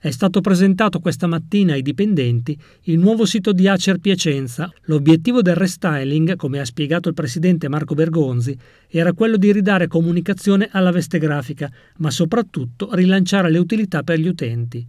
È stato presentato questa mattina ai dipendenti il nuovo sito di Acer Piacenza. L'obiettivo del restyling, come ha spiegato il presidente Marco Bergonzi, era quello di ridare comunicazione alla veste grafica, ma soprattutto rilanciare le utilità per gli utenti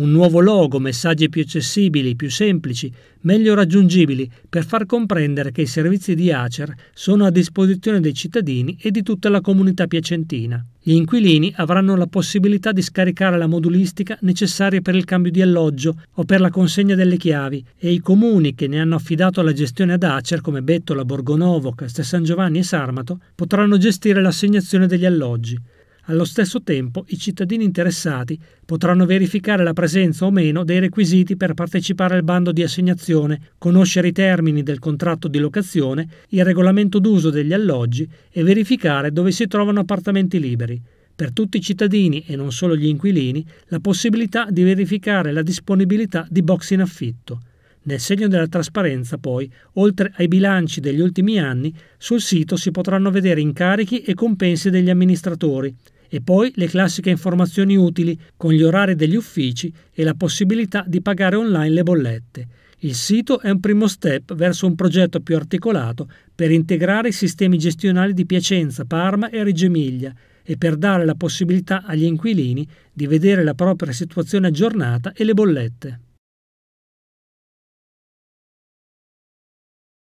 un nuovo logo, messaggi più accessibili, più semplici, meglio raggiungibili, per far comprendere che i servizi di Acer sono a disposizione dei cittadini e di tutta la comunità piacentina. Gli inquilini avranno la possibilità di scaricare la modulistica necessaria per il cambio di alloggio o per la consegna delle chiavi e i comuni che ne hanno affidato la gestione ad Acer come Bettola, Borgonovo, Castel San Giovanni e Sarmato potranno gestire l'assegnazione degli alloggi. Allo stesso tempo i cittadini interessati potranno verificare la presenza o meno dei requisiti per partecipare al bando di assegnazione, conoscere i termini del contratto di locazione, il regolamento d'uso degli alloggi e verificare dove si trovano appartamenti liberi per tutti i cittadini e non solo gli inquilini la possibilità di verificare la disponibilità di box in affitto. Nel segno della trasparenza, poi, oltre ai bilanci degli ultimi anni, sul sito si potranno vedere incarichi e compensi degli amministratori, e poi le classiche informazioni utili con gli orari degli uffici e la possibilità di pagare online le bollette. Il sito è un primo step verso un progetto più articolato per integrare i sistemi gestionali di Piacenza, Parma e Reggio Emilia e per dare la possibilità agli inquilini di vedere la propria situazione aggiornata e le bollette.